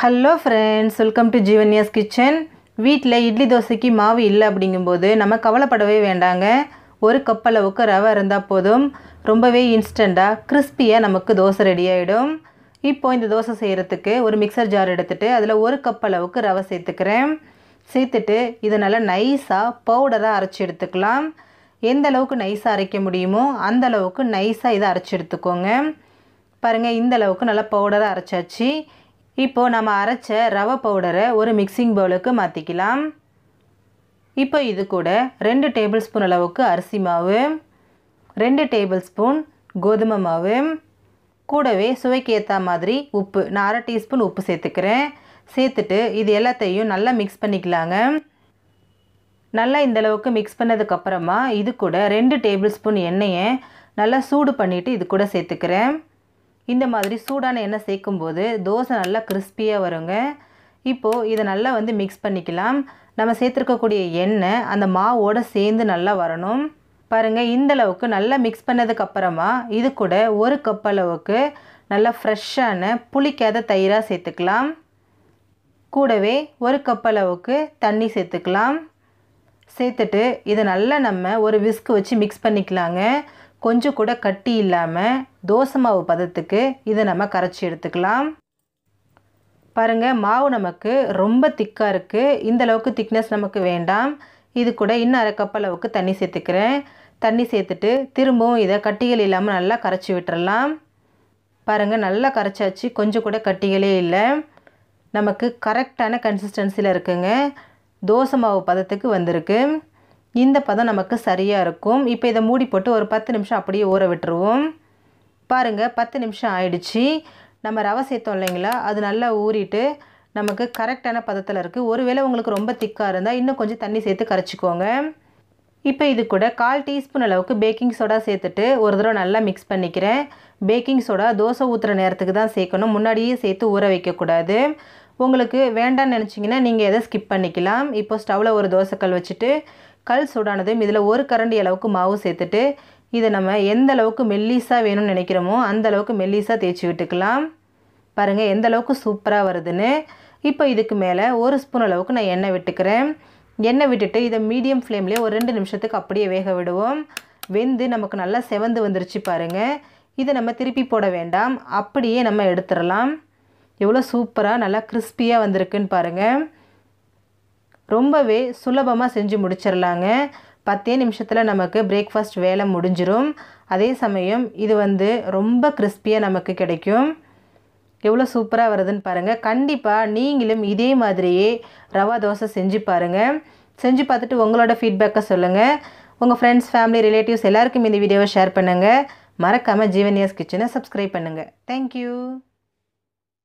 hello friends welcome to Jeevanya's kitchen வீட்டில் இட்லி தோசைக்கு மாவு இல்லை அப்படிங்கும்போது நம்ம கவலைப்படவே வேண்டாங்க ஒரு கப் அளவுக்கு ரவை இருந்தால் போதும் ரொம்பவே இன்ஸ்டண்ட்டாக கிறிஸ்பியாக நமக்கு தோசை ரெடி ஆகிடும் இப்போது இந்த தோசை செய்கிறதுக்கு ஒரு மிக்சர் ஜார் எடுத்துகிட்டு அதில் ஒரு கப் அளவுக்கு ரவை சேர்த்துக்கிறேன் சேர்த்துட்டு இதை நல்லா நைஸாக பவுடராக அரைச்சி எடுத்துக்கலாம் எந்த அளவுக்கு நைஸாக அரைக்க முடியுமோ அந்த அளவுக்கு நைஸாக இதை அரைச்சி எடுத்துக்கோங்க பாருங்கள் இந்த அளவுக்கு நல்லா பவுடராக அரைச்சாச்சு இப்போது நம்ம அரைச்ச ரவை பவுடரை ஒரு மிக்சிங் பவுலுக்கு மாற்றிக்கலாம் இப்போ இது கூட ரெண்டு டேபிள் ஸ்பூன் அளவுக்கு அரிசி மாவு ரெண்டு டேபிள் ஸ்பூன் கோதுமை மாவு கூடவே சுவைக்கு ஏற்ற மாதிரி உப்பு நான் அரை டீஸ்பூன் உப்பு சேர்த்துக்கிறேன் சேர்த்துட்டு இது எல்லாத்தையும் நல்லா மிக்ஸ் பண்ணிக்கலாங்க நல்லா இந்தளவுக்கு மிக்ஸ் பண்ணதுக்கப்புறமா இது கூட ரெண்டு டேபிள் ஸ்பூன் எண்ணெயை நல்லா சூடு பண்ணிவிட்டு இது கூட சேர்த்துக்கிறேன் இந்த மாதிரி சூடான எண்ணெய் சேர்க்கும்போது தோசை நல்லா கிறிஸ்பியாக வருங்க இப்போது இதை நல்லா வந்து மிக்ஸ் பண்ணிக்கலாம் நம்ம சேர்த்துருக்கக்கூடிய எண்ணெய் அந்த மாவோடு சேர்ந்து நல்லா வரணும் பாருங்கள் இந்தளவுக்கு நல்லா மிக்ஸ் பண்ணதுக்கப்புறமா இது கூட ஒரு கப் அளவுக்கு நல்லா ஃப்ரெஷ்ஷான புளிக்காத தயிராக சேர்த்துக்கலாம் கூடவே ஒரு கப் அளவுக்கு தண்ணி சேர்த்துக்கலாம் சேர்த்துட்டு இதை நல்லா நம்ம ஒரு விஸ்க் வச்சு மிக்ஸ் பண்ணிக்கலாங்க கொஞ்சம் கூட கட்டி இல்லாமல் தோசை மாவு பதத்துக்கு இதை நம்ம கரைச்சி எடுத்துக்கலாம் பாருங்கள் மாவு நமக்கு ரொம்ப திக்காக இருக்குது இந்த அளவுக்கு திக்னஸ் நமக்கு வேண்டாம் இது கூட இன்னும் அரை கப் அளவுக்கு தண்ணி சேர்த்துக்கிறேன் தண்ணி சேர்த்துட்டு திரும்பவும் இதை கட்டிகள் இல்லாமல் நல்லா கரைச்சி விட்டுறலாம் பாருங்கள் நல்லா கரைச்சாச்சு கொஞ்சம் கூட கட்டிகளே இல்லை நமக்கு கரெக்டான கன்சிஸ்டன்சியில் இருக்குங்க தோசை மாவு பதத்துக்கு வந்திருக்கு இந்த பதம் நமக்கு சரியாக இருக்கும் இப்போ இதை மூடி போட்டு ஒரு பத்து நிமிஷம் அப்படியே ஊற விட்டுருவோம் பாருங்கள் பத்து நிமிஷம் ஆயிடுச்சு நம்ம ரவை சேர்த்தோம் இல்லைங்களா அது நல்லா ஊறிட்டு நமக்கு கரெக்டான பதத்தில் இருக்குது ஒருவேளை உங்களுக்கு ரொம்ப திக்காக இருந்தால் இன்னும் கொஞ்சம் தண்ணி சேர்த்து கரைச்சிக்கோங்க இப்போ இது கூட கால் டீஸ்பூன் அளவுக்கு பேக்கிங் சோடா சேர்த்துட்டு ஒரு தடவை நல்லா மிக்ஸ் பண்ணிக்கிறேன் பேக்கிங் சோடா தோசை ஊற்றுற நேரத்துக்கு தான் சேர்க்கணும் முன்னாடியே சேர்த்து ஊற வைக்கக்கூடாது உங்களுக்கு வேண்டாம்னு நினச்சிங்கன்னா நீங்கள் எதை ஸ்கிப் பண்ணிக்கலாம் இப்போ ஸ்டவ்வில் ஒரு தோசைக்கல் வச்சுட்டு கல் சூடானதும் இதில் ஒரு கரண்டி அளவுக்கு மாவு சேர்த்துட்டு இதை நம்ம எந்த அளவுக்கு மெல்லீஸாக வேணும்னு நினைக்கிறோமோ அந்த அளவுக்கு மெல்லீஸாக தேய்ச்சி விட்டுக்கலாம் பாருங்கள் எந்த அளவுக்கு சூப்பராக வருதுன்னு இப்போ இதுக்கு மேலே ஒரு ஸ்பூன் அளவுக்கு நான் எண்ணெய் விட்டுக்கிறேன் எண்ணெய் விட்டுட்டு இதை மீடியம் ஃப்ளேம்லேயே ஒரு ரெண்டு நிமிஷத்துக்கு அப்படியே வேக விடுவோம் வெந்து நமக்கு நல்லா செவந்து வந்துருச்சு பாருங்கள் இதை நம்ம திருப்பி போட வேண்டாம் அப்படியே நம்ம எடுத்துடலாம் எவ்வளோ சூப்பராக நல்லா கிறிஸ்பியாக வந்திருக்குன்னு பாருங்கள் ரொம்பவே சுலபமாக செஞ்சு முடிச்சிடலாங்க பத்தே நிமிஷத்தில் நமக்கு பிரேக்ஃபாஸ்ட் வேலை முடிஞ்சிடும் அதே சமயம் இது வந்து ரொம்ப கிறிஸ்பியாக நமக்கு கிடைக்கும் எவ்வளோ சூப்பராக வருதுன்னு பாருங்கள் கண்டிப்பாக நீங்களும் இதே மாதிரியே ரவா தோசை செஞ்சு பாருங்கள் செஞ்சு பார்த்துட்டு உங்களோட ஃபீட்பேக்கை சொல்லுங்கள் உங்கள் ஃப்ரெண்ட்ஸ் ஃபேமிலி ரிலேட்டிவ்ஸ் எல்லாருக்கும் இந்த வீடியோவை ஷேர் பண்ணுங்கள் மறக்காமல் ஜீவனியாஸ் கிச்சனை சப்ஸ்கிரைப் பண்ணுங்கள் தேங்க்யூ